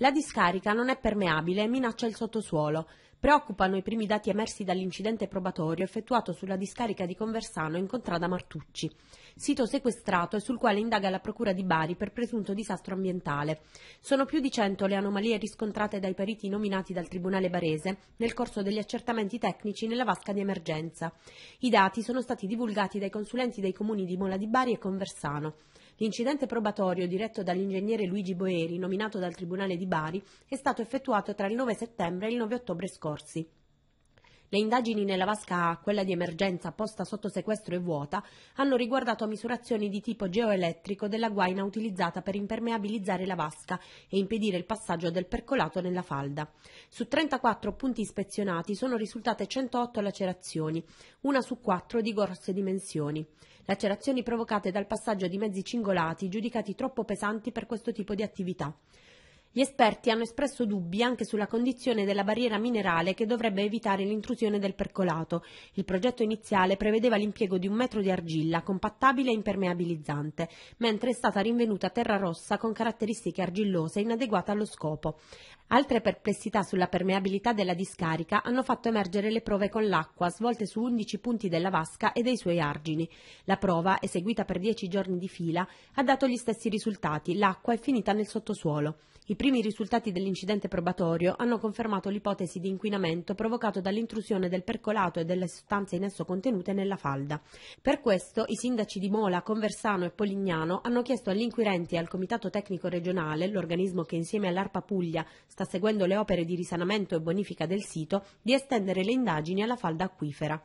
La discarica non è permeabile e minaccia il sottosuolo. Preoccupano i primi dati emersi dall'incidente probatorio effettuato sulla discarica di Conversano in contrada Martucci, sito sequestrato e sul quale indaga la Procura di Bari per presunto disastro ambientale. Sono più di cento le anomalie riscontrate dai periti nominati dal Tribunale barese nel corso degli accertamenti tecnici nella vasca di emergenza. I dati sono stati divulgati dai consulenti dei comuni di Mola di Bari e Conversano. L'incidente probatorio diretto dall'ingegnere Luigi Boeri, nominato dal Tribunale di Bari, è stato effettuato tra il 9 settembre e il 9 ottobre scorsi. Le indagini nella vasca A, quella di emergenza posta sotto sequestro e vuota, hanno riguardato misurazioni di tipo geoelettrico della guaina utilizzata per impermeabilizzare la vasca e impedire il passaggio del percolato nella falda. Su 34 punti ispezionati sono risultate 108 lacerazioni, una su quattro di grosse dimensioni. Lacerazioni provocate dal passaggio di mezzi cingolati giudicati troppo pesanti per questo tipo di attività. Gli esperti hanno espresso dubbi anche sulla condizione della barriera minerale che dovrebbe evitare l'intrusione del percolato. Il progetto iniziale prevedeva l'impiego di un metro di argilla compattabile e impermeabilizzante, mentre è stata rinvenuta terra rossa con caratteristiche argillose inadeguate allo scopo. Altre perplessità sulla permeabilità della discarica hanno fatto emergere le prove con l'acqua svolte su 11 punti della vasca e dei suoi argini. La prova, eseguita per 10 giorni di fila, ha dato gli stessi risultati: l'acqua è finita nel sottosuolo. I primi risultati dell'incidente probatorio hanno confermato l'ipotesi di inquinamento provocato dall'intrusione del percolato e delle sostanze in esso contenute nella falda. Per questo i sindaci di Mola, Conversano e Polignano hanno chiesto agli inquirenti e al Comitato Tecnico Regionale, l'organismo che insieme all'ARPA Puglia sta seguendo le opere di risanamento e bonifica del sito, di estendere le indagini alla falda acquifera.